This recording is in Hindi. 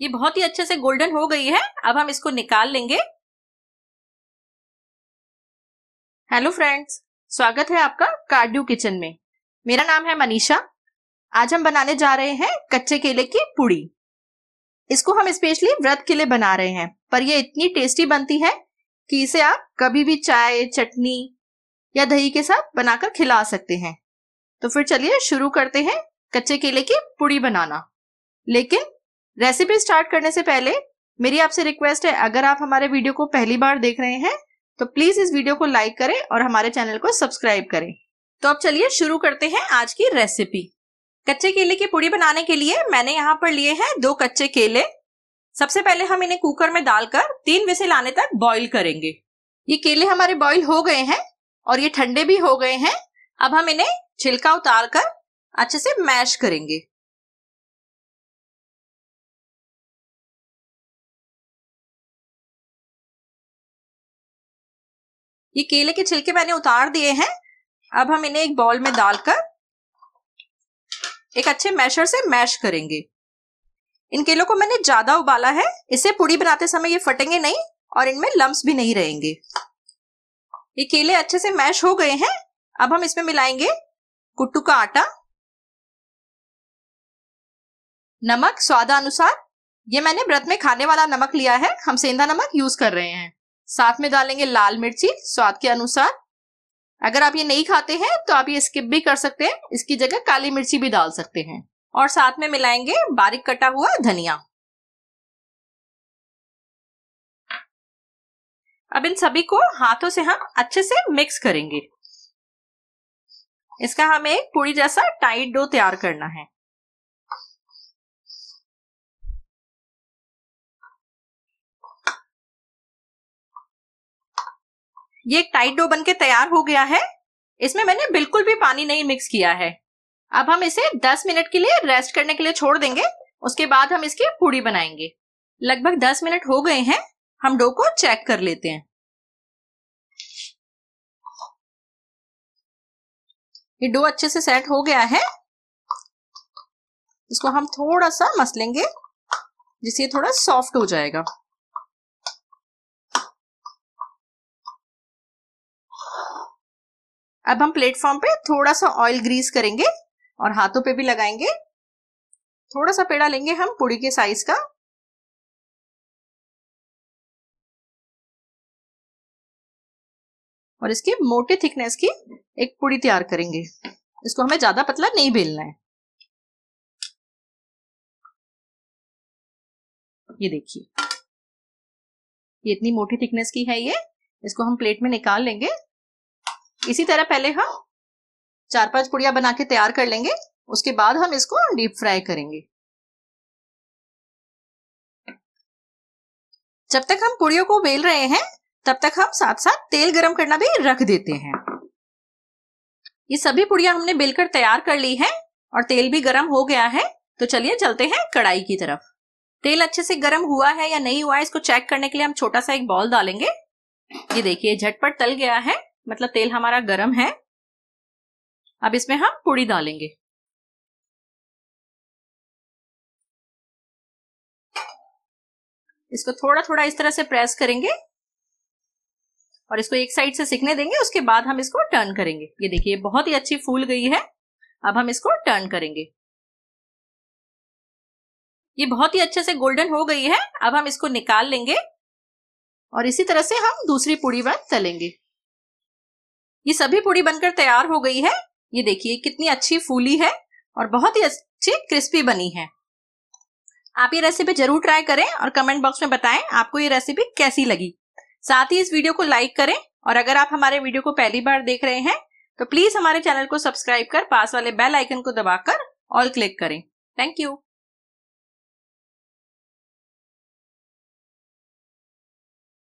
ये बहुत ही अच्छे से गोल्डन हो गई है अब हम इसको निकाल लेंगे हेलो फ्रेंड्स स्वागत है आपका कार्डियो किचन में मेरा नाम है मनीषा आज हम बनाने जा रहे हैं कच्चे केले की पूड़ी इसको हम स्पेशली व्रत के लिए बना रहे हैं पर ये इतनी टेस्टी बनती है कि इसे आप कभी भी चाय चटनी या दही के साथ बनाकर खिला सकते हैं तो फिर चलिए शुरू करते हैं कच्चे केले की पूड़ी बनाना लेकिन रेसिपी स्टार्ट करने से पहले मेरी आपसे रिक्वेस्ट है अगर आप हमारे वीडियो को पहली बार देख रहे हैं तो प्लीज इस वीडियो को लाइक करें और हमारे चैनल को सब्सक्राइब करें तो अब चलिए शुरू करते हैं आज की रेसिपी कच्चे केले की पूड़ी बनाने के लिए मैंने यहाँ पर लिए हैं दो कच्चे केले सबसे पहले हम इन्हें कुकर में डालकर तीन विसिल लाने तक बॉईल करेंगे ये केले हमारे बॉईल हो गए हैं और ये ठंडे भी हो गए हैं अब हम इन्हें छिलका उतार कर अच्छे से मैश करेंगे ये केले के छिलके मैंने उतार दिए हैं अब हम इन्हें एक बॉल में डालकर एक अच्छे मैशर से मैश करेंगे इन केलों को मैंने ज्यादा उबाला है इसे पूड़ी बनाते समय ये फटेंगे नहीं और इनमें लम्ब भी नहीं रहेंगे ये केले अच्छे से मैश हो गए हैं अब हम इसमें मिलाएंगे कुट्टू का आटा नमक स्वादानुसार ये मैंने व्रत में खाने वाला नमक लिया है हम सेंधा नमक यूज कर रहे हैं साथ में डालेंगे लाल मिर्ची स्वाद के अनुसार अगर आप ये नहीं खाते हैं तो आप ये स्किप भी कर सकते हैं इसकी जगह काली मिर्ची भी डाल सकते हैं और साथ में मिलाएंगे बारीक कटा हुआ धनिया अब इन सभी को हाथों से हम अच्छे से मिक्स करेंगे इसका हमें एक पूरी जैसा टाइट डो तैयार करना है ये एक टाइट डो बन के तैयार हो गया है इसमें मैंने बिल्कुल भी पानी नहीं मिक्स किया है अब हम इसे 10 मिनट के लिए रेस्ट करने के लिए छोड़ देंगे उसके बाद हम इसकी पूड़ी बनाएंगे लगभग 10 मिनट हो गए हैं हम डो को चेक कर लेते हैं ये डो अच्छे से सेट हो गया है इसको हम थोड़ा सा मसलेंगे जिससे थोड़ा सॉफ्ट हो जाएगा अब हम प्लेटफॉर्म पे थोड़ा सा ऑयल ग्रीस करेंगे और हाथों पे भी लगाएंगे थोड़ा सा पेड़ा लेंगे हम पूड़ी के साइज का और इसकी मोटे थिकनेस की एक पूड़ी तैयार करेंगे इसको हमें ज्यादा पतला नहीं बेलना है ये देखिए ये इतनी मोटी थिकनेस की है ये इसको हम प्लेट में निकाल लेंगे इसी तरह पहले हम चार पांच पुड़िया बना के तैयार कर लेंगे उसके बाद हम इसको डीप फ्राई करेंगे जब तक हम पुड़ियों को बेल रहे हैं तब तक हम साथ साथ तेल गरम करना भी रख देते हैं ये सभी पुड़िया हमने बेलकर तैयार कर ली है और तेल भी गरम हो गया है तो चलिए चलते हैं कढ़ाई की तरफ तेल अच्छे से गर्म हुआ है या नहीं हुआ है इसको चेक करने के लिए हम छोटा सा एक बॉल डालेंगे ये देखिए झटपट तल गया है मतलब तेल हमारा गर्म है अब इसमें हम पूड़ी डालेंगे इसको थोड़ा थोड़ा इस तरह से प्रेस करेंगे और इसको एक साइड से सिकने देंगे उसके बाद हम इसको टर्न करेंगे ये देखिए बहुत ही अच्छी फूल गई है अब हम इसको टर्न करेंगे ये बहुत ही अच्छे से गोल्डन हो गई है अब हम इसको निकाल लेंगे और इसी तरह से हम दूसरी पूड़ी बन तलेंगे ये सभी पूड़ी बनकर तैयार हो गई है ये देखिए कितनी अच्छी फूली है और बहुत ही अच्छी क्रिस्पी बनी है आप ये रेसिपी जरूर ट्राई करें और कमेंट बॉक्स में बताएं आपको ये रेसिपी कैसी लगी साथ ही इस वीडियो को लाइक करें और अगर आप हमारे वीडियो को पहली बार देख रहे हैं तो प्लीज हमारे चैनल को सब्सक्राइब कर पास वाले बेल आइकन को दबाकर ऑल क्लिक करें थैंक यू